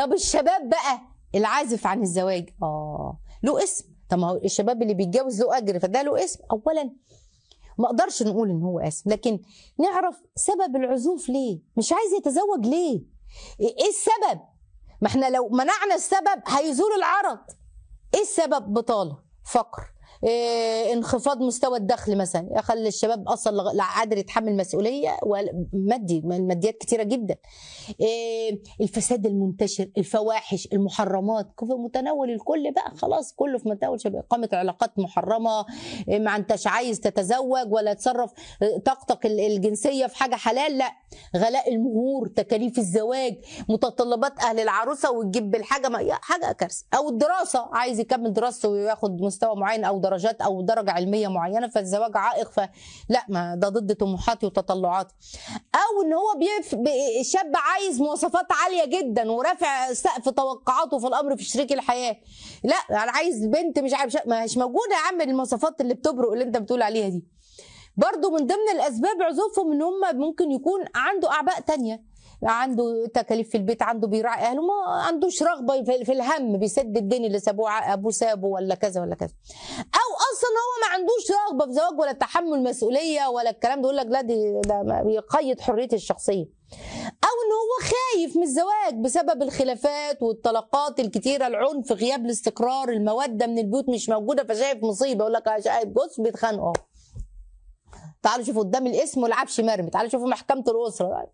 طب الشباب بقى العازف عن الزواج اه له اسم طب ما هو الشباب اللي بيتجوز له اجر فده له اسم اولا ما اقدرش نقول ان هو اسم لكن نعرف سبب العزوف ليه مش عايز يتزوج ليه ايه السبب ما احنا لو منعنا السبب هيزول العرض ايه السبب بطاله فقر آه، انخفاض مستوى الدخل مثلا يخلي الشباب اصلا لا قادر يتحمل مسؤوليه مادي الماديات كتيره جدا آه، الفساد المنتشر الفواحش المحرمات في متناول الكل بقى خلاص كله في متناول شباب اقامه علاقات محرمه آه، ما انتش عايز تتزوج ولا تصرف طاقتك الجنسيه في حاجه حلال لا غلاء المهور تكاليف الزواج متطلبات اهل العروسه وتجيب الحاجه حاجه كارثه او الدراسه عايز يكمل دراسته وياخد مستوى معين او دراسة درجات او درجه علميه معينه فالزواج عائق فلا ما ده ضد طموحاتي وتطلعاتي او ان هو بيف... شاب عايز مواصفات عاليه جدا ورافع سقف توقعاته في الامر في شريك الحياه لا انا عايز بنت مش عارف ما هيش موجوده يا عم المواصفات اللي بتبرق اللي انت بتقول عليها دي برضو من ضمن الاسباب عزوفهم ان هم ممكن يكون عنده اعباء تانية عنده تكاليف في البيت عنده بيراعي اهله ما عندوش رغبه في الهم بيسد الدين اللي سابوه ابوه سابه ولا كذا ولا كذا اصلا هو ما عندوش رغبه في زواج ولا تحمل مسؤوليه ولا الكلام ده يقول لك لا دي ده بيقيد حريتي الشخصيه او ان هو خايف من الزواج بسبب الخلافات والطلاقات الكتيره العنف غياب الاستقرار الموده من البيوت مش موجوده فشايف مصيبه يقول لك شايف جوز بيتخانقوا تعالوا شوفوا قدام الاسم والعبش مرمي تعالوا شوفوا محكمه الاسره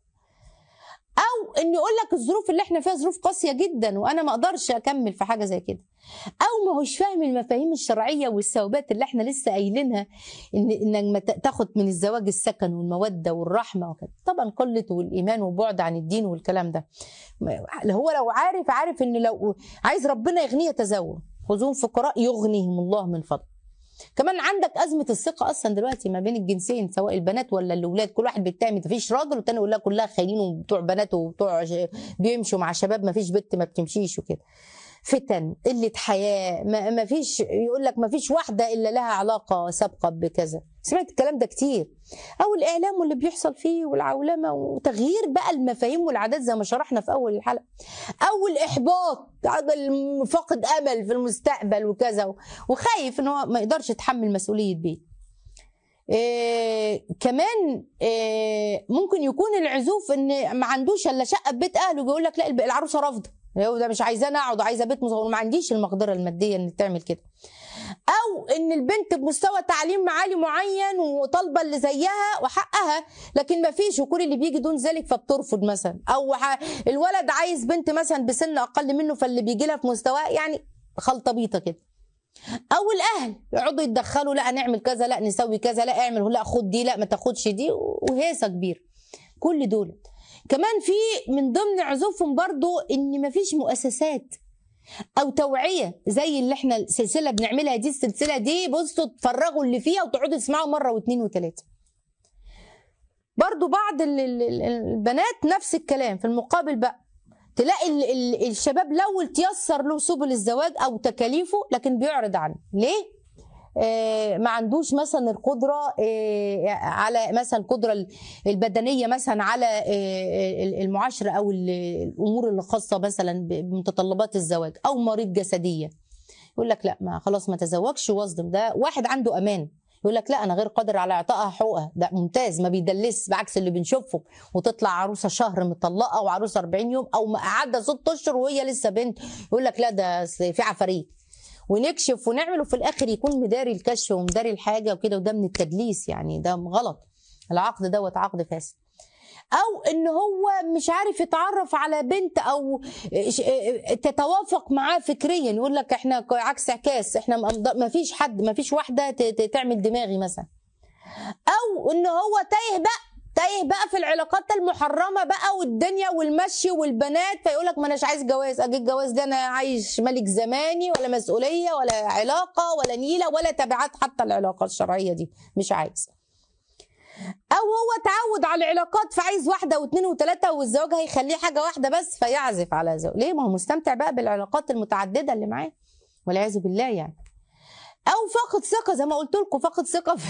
او انه يقول لك الظروف اللي احنا فيها ظروف قاسيه جدا وانا ما اقدرش اكمل في حاجه زي كده او ما هوش فاهم المفاهيم الشرعيه والثوابت اللي احنا لسه قايلينها ان انك تاخد من الزواج السكن والموده والرحمه وكده طبعا قله والايمان وبعد عن الدين والكلام ده هو لو عارف عارف ان لو عايز ربنا يغنيه تزوج خذوهم فقراء يغنيهم الله من فضله كمان عندك ازمه الثقه اصلا دلوقتي ما بين الجنسين سواء البنات ولا الاولاد كل واحد بيتهم مفيش راجل والتاني يقول لها كلها خاينين وبتوع بنات وبتوع بيمشوا مع شباب مفيش بنت ما بتمشيش وكده فتن قله حياه ما فيش يقول لك ما فيش واحده الا لها علاقه سابقه بكذا سمعت الكلام ده كتير او الاعلام واللي بيحصل فيه والعولمه وتغيير بقى المفاهيم والعادات زي ما شرحنا في اول الحلقه او الاحباط فاقد امل في المستقبل وكذا وخايف ان هو ما يقدرش يتحمل مسؤوليه بيت إيه كمان إيه ممكن يكون العزوف ان ما عندوش الا شقه في بيت اهله بيقول لك لا العروسه رافضه لو ده مش عايزة انا اقعد عايزه بيت مصغر وما عنديش المقدره الماديه ان تعمل كده او ان البنت بمستوى تعليم عالي معين وطالبه اللي زيها وحقها لكن ما فيش وكل اللي بيجي دون ذلك فبترفض مثلا او الولد عايز بنت مثلا بسن اقل منه فاللي بيجي لها في مستواه يعني خلطه بيطه كده او الاهل يقعدوا يتدخلوا لا نعمل كذا لا نسوي كذا لا اعمل لا خد دي لا ما تاخدش دي وهيصه كبيره كل دول كمان في من ضمن عزوفهم برضو ان مفيش مؤسسات او توعيه زي اللي احنا السلسله بنعملها دي السلسله دي بصوا تفرغوا اللي فيها وتقعدوا تسمعوا مره واثنين وثلاثه برضو بعض البنات نفس الكلام في المقابل بقى تلاقي الـ الـ الشباب لو تيسر له سبل الزواج او تكاليفه لكن بيعرض عنه ليه آه، ما عندوش مثلا القدره آه، على مثلا القدره البدنيه مثلا على آه، المعاشره او الامور اللي خاصه مثلا بمتطلبات الزواج او مريض جسديا يقول لك لا ما خلاص ما تزوجش واصدم ده واحد عنده امان يقول لك لا انا غير قادر على اعطائها حقوقها ده ممتاز ما بيدلس بعكس اللي بنشوفه وتطلع عروسه شهر مطلقه وعروسه 40 يوم او عدى ست اشهر وهي لسه بنت يقول لك لا ده في عفاريت ونكشف ونعمل وفي الاخر يكون مداري الكشف ومداري الحاجه وكده وده من التدليس يعني ده غلط العقد دوت عقد فاسد او ان هو مش عارف يتعرف على بنت او تتوافق معاه فكريا يقول لك احنا عكس عكاس احنا ما فيش حد ما فيش واحده تعمل دماغي مثلا او ان هو تايه بقى تايه بقى في العلاقات المحرمه بقى والدنيا والمشي والبنات فيقول لك ما اناش عايز جواز اجي الجواز ده انا عايش ملك زماني ولا مسؤوليه ولا علاقه ولا نيله ولا تبعات حتى العلاقه الشرعيه دي مش عايز او هو اتعود على العلاقات فعايز واحده واثنين وثلاثه والزواج هيخليه حاجه واحده بس فيعزف على زوج ليه ما هو مستمتع بقى بالعلاقات المتعدده اللي معاه والعياذ بالله يعني او فقد ثقه زي ما قلت لكم فقد ثقه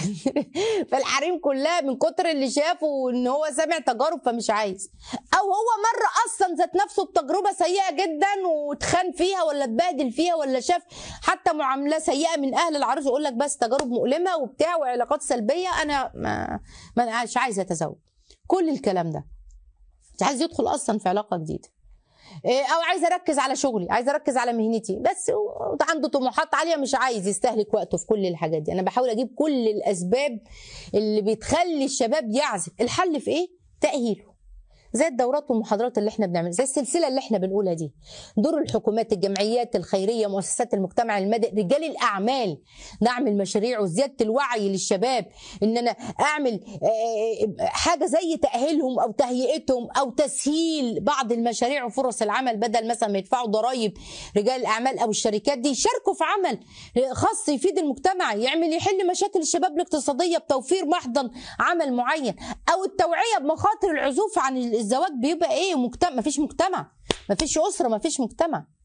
في الحريم كلها من كتر اللي شافه وان هو سامع تجارب فمش عايز او هو مر اصلا ذات نفسه بتجربه سيئه جدا واتخان فيها ولا اتبهدل فيها ولا شاف حتى معامله سيئه من اهل العروس يقول لك بس تجارب مؤلمه وبتاع وعلاقات سلبيه انا ما مش عايز اتزوج كل الكلام ده مش عايز يدخل اصلا في علاقه جديده إيه، او عايز اركز على شغلي عايز اركز على مهنتي بس عنده طموحات عاليه مش عايز يستهلك وقته في كل الحاجات دي انا بحاول اجيب كل الاسباب اللي بتخلي الشباب يعزف الحل في ايه تاهيله زي الدورات والمحاضرات اللي احنا بنعملها زي السلسله اللي احنا بنقولها دي دور الحكومات الجمعيات الخيريه مؤسسات المجتمع المدني رجال الاعمال دعم المشاريع وزياده الوعي للشباب ان انا اعمل آه، آه، آه، حاجه زي تاهيلهم او تهيئتهم او تسهيل بعض المشاريع وفرص العمل بدل مثلا ما يدفعوا ضرائب رجال الاعمال او الشركات دي يشاركوا في عمل خاص يفيد المجتمع يعمل يحل مشاكل الشباب الاقتصاديه بتوفير محضن عمل معين او التوعيه بمخاطر العزوف عن الزواج بيبقى ايه مجتمع مفيش مجتمع مفيش اسره مفيش مجتمع